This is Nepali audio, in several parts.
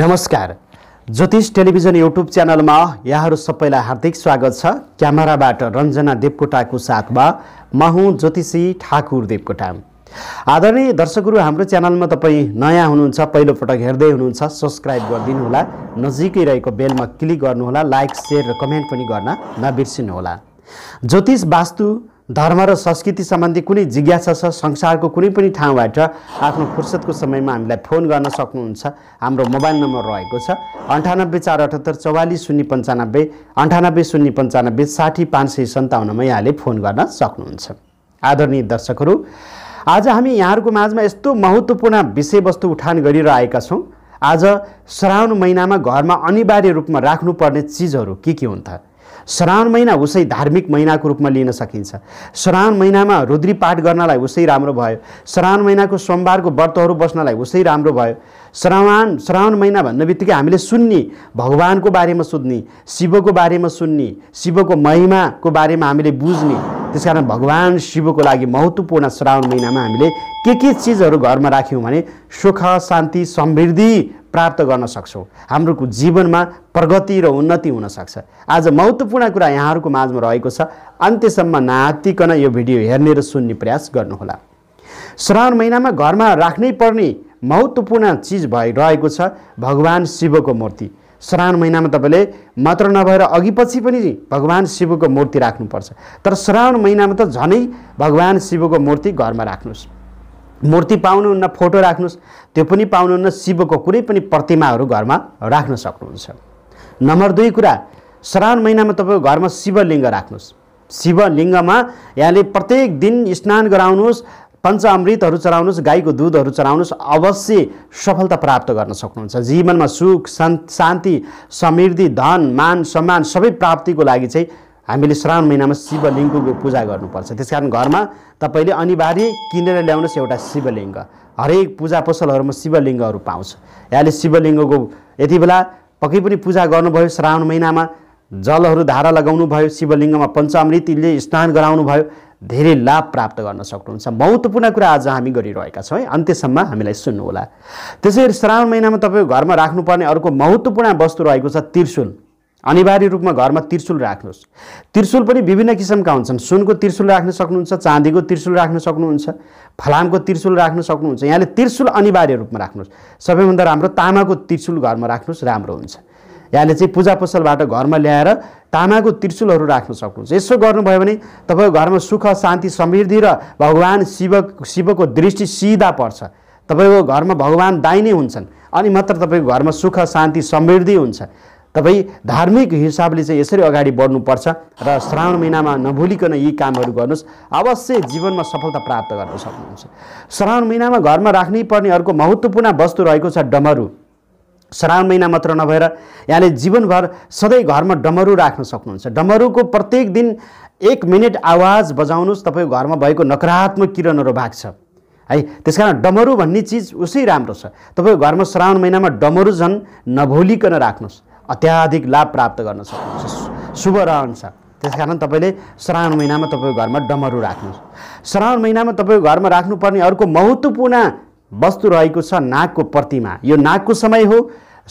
नमस्कार ज्योतिष टेलिभिजन युट्युब च्यानलमा यहाँहरू सबैलाई हार्दिक स्वागत छ क्यामेराबाट रञ्जना देवकोटाको साथमा म हुँ ज्योतिषी ठाकुर देवकोटा आदरणीय दर्शकहरू हाम्रो च्यानलमा तपाईँ नयाँ हुनुहुन्छ पहिलोपटक हेर्दै हुनुहुन्छ सब्सक्राइब गरिदिनुहोला नजिकै रहेको बेलमा क्लिक गर्नुहोला लाइक सेयर र कमेन्ट पनि गर्न नबिर्सिनुहोला ज्योतिष वास्तु धर्म र संस्कृति सम्बन्धी कुनै जिज्ञासा छ संसारको कुनै पनि ठाउँबाट आफ्नो फुर्सदको समयमा हामीलाई फोन गर्न सक्नुहुन्छ हाम्रो मोबाइल नम्बर रहेको छ अन्ठानब्बे चार अठहत्तर चौवालिस शून्य पन्चानब्बे अन्ठानब्बे शून्य पन्चानब्बे साठी पाँच सय सन्ताउन्नमा यहाँले फोन गर्न सक्नुहुन्छ आदरणीय दर्शकहरू आज हामी यहाँहरूको माझमा यस्तो महत्त्वपूर्ण विषयवस्तु उठान आएका छौँ आज श्रावण महिनामा घरमा अनिवार्य रूपमा राख्नुपर्ने चिजहरू के के हुन् त श्रावण महिना उसै धार्मिक महिनाको रूपमा लिन सकिन्छ श्रावण महिनामा रुद्री पाठ गर्नलाई उसै राम्रो भयो श्रावण महिनाको सोमबारको व्रतहरू बस्नलाई उसै राम्रो भयो श्रावण श्रावण महिना भन्ने बित्तिकै हामीले सुन्ने भगवान्को बारेमा सुन्ने शिवको बारेमा सुन्ने शिवको महिमाको बारेमा हामीले बुझ्ने त्यस कारण भगवान् शिवको लागि महत्त्वपूर्ण श्रावण महिनामा हामीले के के चिजहरू घरमा राख्यौँ भने सुख शान्ति समृद्धि प्राप्त गर्न सक्छौँ हाम्रो जीवनमा प्रगति र उन्नति हुनसक्छ आज महत्त्वपूर्ण कुरा यहाँहरूको माझमा रहेको छ अन्त्यसम्म नातिकन यो भिडियो हेर्ने र सुन्ने प्रयास गर्नुहोला श्रावण महिनामा घरमा राख्नै पर्ने महत्त्वपूर्ण चिज रहेको छ भगवान् शिवको मूर्ति श्रावण महिनामा तपाईँले मात्र नभएर अघि पछि पनि भगवान् शिवको मूर्ति राख्नुपर्छ तर श्रावण महिनामा त झनै भगवान् शिवको मूर्ति घरमा राख्नुहोस् मूर्ति पाउनुहुन्न फोटो राख्नुहोस् त्यो पनि पाउनुहुन्न शिवको कुनै पनि प्रतिमाहरू घरमा राख्न सक्नुहुन्छ नम्बर दुई कुरा श्रावण महिनामा तपाईँको घरमा शिवलिङ्ग राख्नुहोस् शिवलिङ्गमा यहाँले प्रत्येक दिन स्नान गराउनुहोस् पञ्च अमृतहरू चढाउनुहोस् गाईको दुधहरू चढाउनुहोस् अवश्य सफलता प्राप्त गर्न सक्नुहुन्छ जीवनमा सुख शान्ति समृद्धि धन मान सम्मान सबै प्राप्तिको लागि चाहिँ हामीले श्रावण महिनामा शिवलिङ्गको पूजा गर्नुपर्छ त्यस कारण घरमा तपाईँले अनिवार्य किनेर ल्याउनुहोस् एउटा शिवलिङ्ग हरेक पूजा पसलहरूमा शिवलिङ्गहरू पाउँछ यहाँले शिवलिङ्गको यति बेला पक्कै पनि पूजा गर्नुभयो श्रावण महिनामा जलहरू धारा लगाउनु भयो शिवलिङ्गमा पञ्चामृतिले स्नान गराउनु भयो धेरै लाभ प्राप्त गर्न सक्नुहुन्छ महत्त्वपूर्ण कुरा आज हामी गरिरहेका छौँ है अन्त्यसम्म हामीलाई सुन्नुहोला त्यसै गरी श्रावण महिनामा तपाईँको घरमा राख्नुपर्ने अर्को महत्त्वपूर्ण वस्तु रहेको छ त्रिशुल अनिवार्य रूपमा घरमा त्रिशुल राख्नुहोस् त्रिशुल पनि विभिन्न किसिमका हुन्छन् सुनको त्रिशुल राख्न सक्नुहुन्छ चाँदीको त्रिशुल राख्न सक्नुहुन्छ फलामको त्रिशुल राख्न सक्नुहुन्छ यहाँले त्रिशुल अनिवार्य रूपमा राख्नुहोस् सबैभन्दा राम्रो तामाको त्रिशुल घरमा राख्नुहोस् राम्रो हुन्छ यहाँले चाहिँ पूजा पसलबाट घरमा ल्याएर तामाको त्रिशुलहरू राख्न सक्नुहुन्छ यसो गर्नुभयो भने तपाईँको घरमा सुख शान्ति समृद्धि र भगवान् शिव शिवको दृष्टि सिधा पर्छ तपाईँको घरमा भगवान् दाहिने हुन्छन् अनि मात्र तपाईँको घरमा सुख शान्ति समृद्धि हुन्छ तपाईँ धार्मिक हिसाबले चाहिँ यसरी अगाडि बढ्नुपर्छ र श्रावण महिनामा नभुलिकन यी कामहरू गर्नुहोस् अवश्य जीवनमा सफलता प्राप्त गर्न सक्नुहुन्छ श्रावण महिनामा घरमा राख्नै पर्ने अर्को महत्त्वपूर्ण वस्तु रहेको छ डमरु श्रावण महिना मात्र नभएर यहाँले जीवनभर सधैँ घरमा डमरु राख्न सक्नुहुन्छ डमरुको प्रत्येक दिन एक मिनट आवाज बजाउनुहोस् तपाईँको घरमा भएको नकारात्मक किरणहरू भाग्छ है त्यस कारण डमरु भन्ने चिज उसै राम्रो छ तपाईँको घरमा श्रावण महिनामा डमरु झन् नभोलिकन राख्नुहोस् अत्याधिक लाभ प्राप्त गर्न सक्नुहुन्छ शुभ रहन्छ त्यस कारण तपाईँले श्रावण महिनामा तपाईँको घरमा डमरु राख्नुहोस् श्रावण महिनामा तपाईँको घरमा राख्नुपर्ने अर्को महत्त्वपूर्ण वस्तु रहेको छ नागको प्रतिमा यो नागको समय हो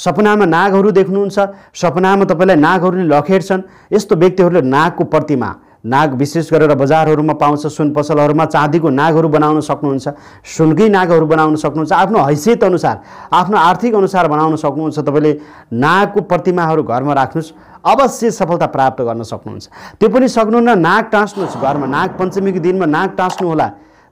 सपनामा नागहरू देख्नुहुन्छ सपनामा तपाईँलाई नागहरूले लखेड्छन् यस्तो व्यक्तिहरूले नागको प्रतिमा नाग विशेष गरेर बजारहरूमा पाउँछ सुन पसलहरूमा चाँदीको नागहरू बनाउन सक्नुहुन्छ सुनकै नागहरू बनाउन सक्नुहुन्छ आफ्नो हैसियत अनुसार आफ्नो आर्थिक अनुसार बनाउन सक्नुहुन्छ तपाईँले नागको प्रतिमाहरू घरमा राख्नुहोस् अवश्य सफलता प्राप्त गर्न सक्नुहुन्छ त्यो पनि सक्नुहुन्न नाग टाँस्नुहोस् घरमा नाग पञ्चमीको दिनमा नाग होला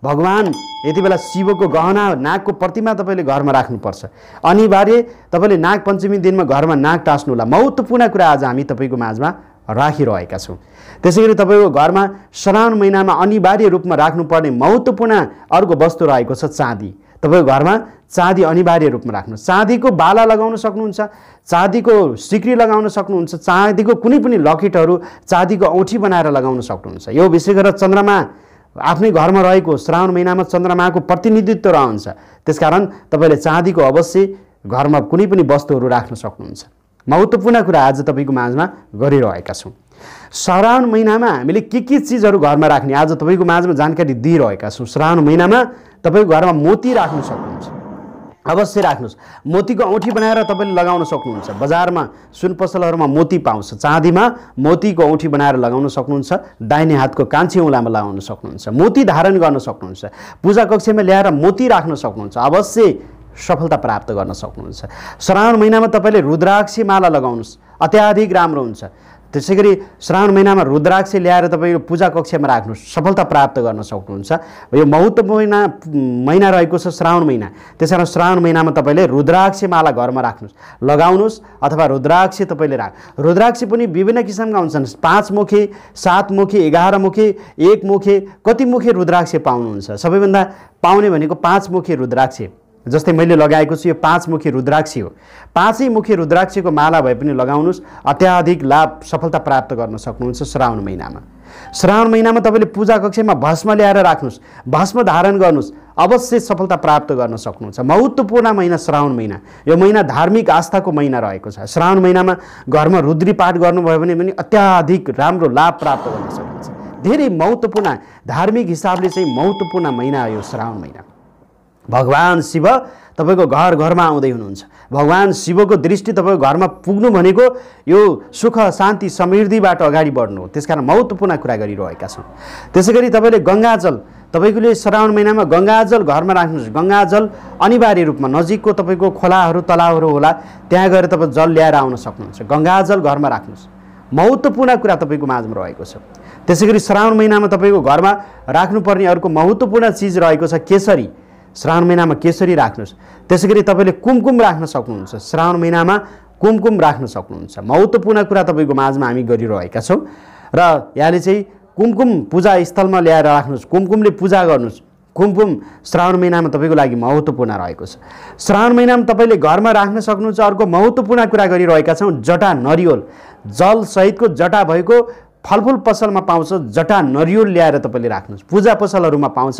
भगवान् यति बेला शिवको गहना नागको प्रतिमा तपाईँले घरमा राख्नुपर्छ अनिवार्य तपाईँले नाग पञ्चमी दिनमा घरमा नाग होला महत्त्वपूर्ण कुरा आज हामी तपाईँको माझमा राखिरहेका छौँ त्यसै गरी तपाईँको घरमा श्रावण महिनामा अनिवार्य रूपमा राख्नुपर्ने महत्त्वपूर्ण अर्को वस्तु रहेको छ चाँदी तपाईँको घरमा चाँदी अनिवार्य रूपमा राख्नु चाँदीको बाला लगाउन सक्नुहुन्छ चाँदीको सिक्री लगाउन सक्नुहुन्छ चाँदीको कुनै पनि लकेटहरू चाँदीको औँठी बनाएर लगाउन सक्नुहुन्छ यो विशेष गरेर चन्द्रमा आफ्नै घरमा रहेको श्रावण महिनामा चन्द्रमाको प्रतिनिधित्व रहन्छ त्यसकारण तपाईँले चाँदीको अवश्य घरमा कुनै पनि वस्तुहरू राख्न सक्नुहुन्छ महत्त्वपूर्ण कुरा आज तपाईँको माझमा गरिरहेका छौँ श्रावण महिनामा हामीले के के चिजहरू घरमा राख्ने आज तपाईँको माझमा जानकारी दिइरहेका छौँ श्रावण महिनामा तपाईँको घरमा मोती राख्नु सक्नुहुन्छ अवश्य राख्नुहोस् मोतीको औँठी बनाएर तपाईँले लगाउन सक्नुहुन्छ बजारमा सुन पसलहरूमा मोती पाउँछ चाँदीमा मोतीको औँठी बनाएर लगाउन सक्नुहुन्छ दाहिने हातको कान्छी औँलामा लगाउन सक्नुहुन्छ मोती धारण गर्न सक्नुहुन्छ पूजा कक्षमा ल्याएर मोती राख्न सक्नुहुन्छ अवश्य सफलता प्राप्त गर्न सक्नुहुन्छ श्रावण महिनामा तपाईँले रुद्राक्षी माला लगाउनुहोस् अत्याधिक राम्रो हुन्छ त्यसै गरी श्रावण महिनामा रुद्राक्षी ल्याएर तपाईँको पूजा कक्षामा राख्नुहोस् सफलता प्राप्त गर्न सक्नुहुन्छ यो महत्त्वपूर्ण महिना रहेको छ श्रावण महिना त्यस कारण श्रावण महिनामा तपाईँले रुद्राक्षी माला घरमा राख्नुहोस् लगाउनुहोस् अथवा रुद्राक्षी तपाईँले राख रुद्राक्षी पनि विभिन्न किसिमका हुन्छन् मुखी मुखी पाँचमुखी सातमुखी एघारमुखी एकमुखी कतिमुखी रुद्राक्षी पाउनुहुन्छ सबैभन्दा पाउने भनेको मुखी रुद्राक्षी जस्तै मैले लगाएको छु यो पाँचमुखी रुद्राक्षी हो पाँचै मुखी रुद्राक्षीको माला भए पनि लगाउनुहोस् अत्याधिक लाभ सफलता प्राप्त गर्न सक्नुहुन्छ श्रावण महिनामा श्रावण महिनामा तपाईँले पूजा कक्षमा भस्म ल्याएर राख्नुहोस् भस्म धारण गर्नुहोस् अवश्य सफलता प्राप्त गर्न सक्नुहुन्छ महत्त्वपूर्ण महिना श्रावण महिना यो महिना धार्मिक आस्थाको महिना रहेको छ श्रावण महिनामा घरमा रुद्री पाठ गर्नुभयो भने पनि अत्याधिक राम्रो लाभ प्राप्त गर्न सक्नुहुन्छ धेरै महत्त्वपूर्ण धार्मिक हिसाबले चाहिँ महत्त्वपूर्ण महिना हो यो श्रावण महिना भगवान् शिव तपाईँको घर घरमा आउँदै हुनुहुन्छ भगवान् शिवको दृष्टि तपाईँको घरमा पुग्नु भनेको यो सुख शान्ति समृद्धिबाट अगाडि बढ्नु हो त्यस कारण महत्त्वपूर्ण कुरा गरिरहेका छौँ त्यसै गरी तपाईँले गङ्गाजल तपाईँकोले श्रावण महिनामा गङ्गाजल घरमा राख्नुहोस् गङ्गाजल अनिवार्य रूपमा नजिकको तपाईँको खोलाहरू तलाउहरू होला त्यहाँ गएर तपाईँ जल ल्याएर आउन सक्नुहुन्छ गङ्गाजल घरमा राख्नुहोस् महत्त्वपूर्ण कुरा तपाईँको माझमा रहेको छ त्यसै गरी श्रावण महिनामा तपाईँको घरमा राख्नुपर्ने अर्को महत्त्वपूर्ण चिज रहेको छ केसरी श्रावण महिनामा केसरी राख्नुहोस् त्यसै गरी तपाईँले कुमकुम राख्न सक्नुहुन्छ श्रावण महिनामा कुमकुम राख्न सक्नुहुन्छ महत्त्वपूर्ण कुरा तपाईँको माझमा हामी गरिरहेका छौँ र यहाँले चाहिँ कुमकुम पूजा स्थलमा ल्याएर राख्नुहोस् कुमकुमले पूजा गर्नुहोस् कुमकुम श्रावण महिनामा तपाईँको लागि महत्त्वपूर्ण रहेको छ श्रावण महिनामा तपाईँले घरमा राख्न सक्नुहुन्छ अर्को महत्त्वपूर्ण कुरा गरिरहेका छौँ जटा नरिवल जलसहितको जटा भएको फलफुल पसलमा पाउँछ जटा नरिवल ल्याएर तपाईँले राख्नुहोस् पूजा पसलहरूमा पाउँछ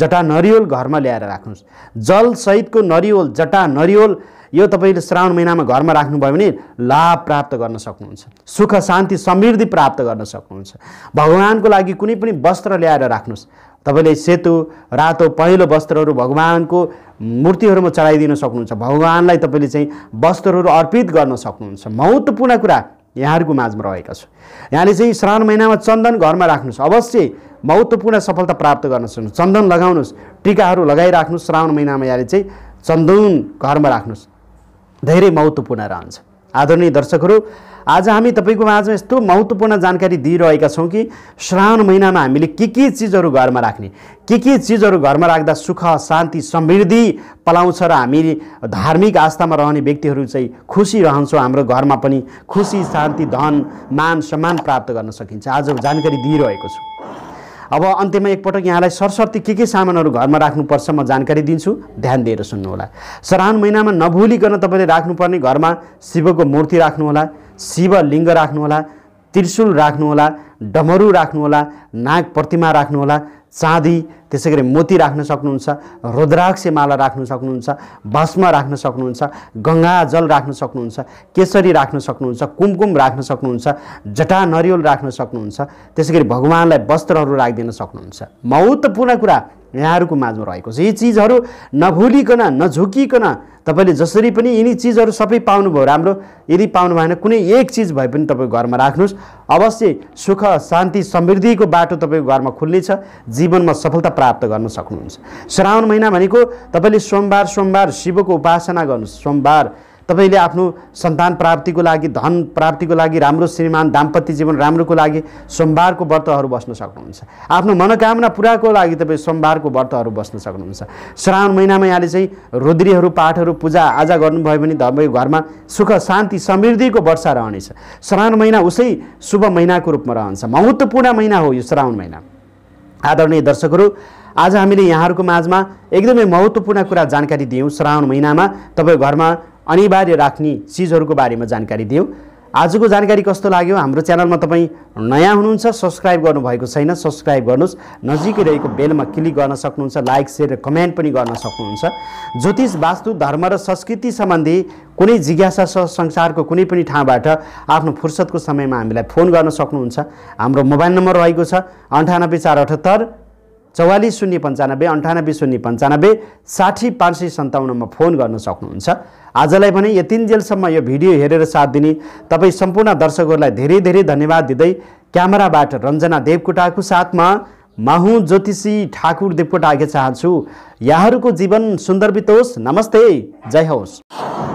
जटा नरिवल घरमा ल्याएर राख्नुहोस् जलसहितको नरिवल जटा नरिवल यो तपाईँले श्रावण महिनामा घरमा राख्नुभयो भने लाभ प्राप्त गर्न सक्नुहुन्छ सुख शान्ति समृद्धि प्राप्त गर्न सक्नुहुन्छ भगवान्को लागि कुनै पनि वस्त्र ल्याएर राख्नुहोस् तपाईँले सेतो रातो पहेँलो वस्त्रहरू भगवान्को मूर्तिहरूमा चढाइदिन सक्नुहुन्छ भगवान्लाई तपाईँले चाहिँ वस्त्रहरू अर्पित गर्न सक्नुहुन्छ महत्त्वपूर्ण कुरा यहाँहरूको माझमा रहेका छु यहाँले चाहिँ श्रावण महिनामा चन्दन घरमा राख्नुहोस् अवश्य महत्त्वपूर्ण सफलता प्राप्त गर्न सक्नुहोस् चन्दन लगाउनुहोस् टिकाहरू लगाइराख्नुहोस् श्रावण महिनामा यहाँले चाहिँ चन्दन घरमा राख्नुहोस् धेरै महत्त्वपूर्ण रहन्छ आदरणीय दर्शकहरू आज हामी तपाईँको आज यस्तो महत्त्वपूर्ण जानकारी दिइरहेका छौँ कि श्रावण महिनामा हामीले के के चिजहरू घरमा राख्ने के के चिजहरू घरमा राख्दा सुख शान्ति समृद्धि पलाउँछ र हामी धार्मिक आस्थामा रहने व्यक्तिहरू चाहिँ खुसी रहन्छौँ हाम्रो घरमा पनि खुसी शान्ति धन मान सम्मान प्राप्त गर्न सकिन्छ आज जानकारी दिइरहेको छु अब अन्त्यमा एकपटक यहाँलाई सरस्वती के के सामानहरू घरमा राख्नुपर्छ म जानकारी दिन्छु ध्यान दिएर सुन्नुहोला श्रावण महिनामा नभुलिकन तपाईँले राख्नुपर्ने घरमा शिवको मूर्ति राख्नुहोला शिवलिङ्ग राख्नुहोला त्रिशुल राख्नुहोला डमरु राख्नुहोला नाग प्रतिमा राख्नुहोला चाँदी त्यसै गरी मोती राख्न सक्नुहुन्छ रुद्राक्ष माला राख्न सक्नुहुन्छ भस्म राख्न सक्नुहुन्छ गङ्गा जल राख्न सक्नुहुन्छ केसरी राख्न सक्नुहुन्छ कुमकुम राख्न सक्नुहुन्छ जटा नरिवल राख्न सक्नुहुन्छ त्यसै गरी भगवान्लाई वस्त्रहरू राखिदिन सक्नुहुन्छ महत्त्वपूर्ण कुरा यहाँहरूको माझमा रहेको छ यी चिजहरू नभुलिकन नझुकिकन तपाईँले जसरी पनि यिनी चिजहरू सबै पाउनुभयो राम्रो यदि पाउनु भएन कुनै एक चिज भए पनि तपाईँ घरमा राख्नुहोस् अवश्य सुख शान्ति समृद्धिको बाटो तपाईँको घरमा खुल्नेछ जीवनमा सफलता प्राप्त गर्न सक्नुहुन्छ श्रावण महिना भनेको तपाईँले सोमबार सोमबार शिवको उपासना गर्नुहोस् सोमबार तपाईँले आफ्नो सन्तान प्राप्तिको लागि धन प्राप्तिको लागि राम्रो श्रीमान दाम्पत्य जीवन राम्रोको लागि सोमबारको व्रतहरू बस्न सक्नुहुन्छ आफ्नो मनोकामना पुराको लागि तपाईँ सोमबारको व्रतहरू बस्न सक्नुहुन्छ श्रावण महिनामा यहाँले चाहिँ रुद्रीहरू पाठहरू पूजा आजा गर्नुभयो भने तपाईँ घरमा सुख शान्ति समृद्धिको वर्षा रहनेछ श्रावण महिना उसै शुभ महिनाको रूपमा रहन्छ महत्त्वपूर्ण महिना हो यो श्रावण महिना आदरणीय दर्शकहरू आज हामीले यहाँहरूको माझमा एकदमै महत्त्वपूर्ण कुरा जानकारी दियौँ श्रावण महिनामा तपाईँ घरमा अनिवार्य राख्ने चिजहरूको बारेमा जानकारी दियौँ आजको जानकारी कस्तो लाग्यो हाम्रो च्यानलमा तपाईँ नयाँ हुनुहुन्छ सब्सक्राइब गर्नुभएको छैन सब्सक्राइब गर्नुहोस् नजिकै रहेको बेलमा क्लिक गर्न सक्नुहुन्छ लाइक सेयर र कमेन्ट पनि गर्न सक्नुहुन्छ ज्योतिष वास्तु धर्म र संस्कृति सम्बन्धी कुनै जिज्ञासा छ संसारको कुनै पनि ठाउँबाट आफ्नो फुर्सदको समयमा हामीलाई फोन गर्न सक्नुहुन्छ हाम्रो मोबाइल नम्बर रहेको छ अन्ठानब्बे चार अठहत्तर चौवालिस शून्य पन्चानब्बे अन्ठानब्बे शून्य पन्चानब्बे साठी पाँच सय सन्ताउन्नमा फोन गर्न सक्नुहुन्छ आजलाई भने यतिन्जेलसम्म यो भिडियो हेरेर साथ दिने तपाईँ सम्पूर्ण दर्शकहरूलाई धेरै धेरै धन्यवाद दिँदै क्यामेराबाट रञ्जना देवकोटाको साथमा माहु ज्योतिषी ठाकुर देवकोटा आगे चाहन्छु यहाँहरूको जीवन सुन्दर बितोस् नमस्ते जय होस्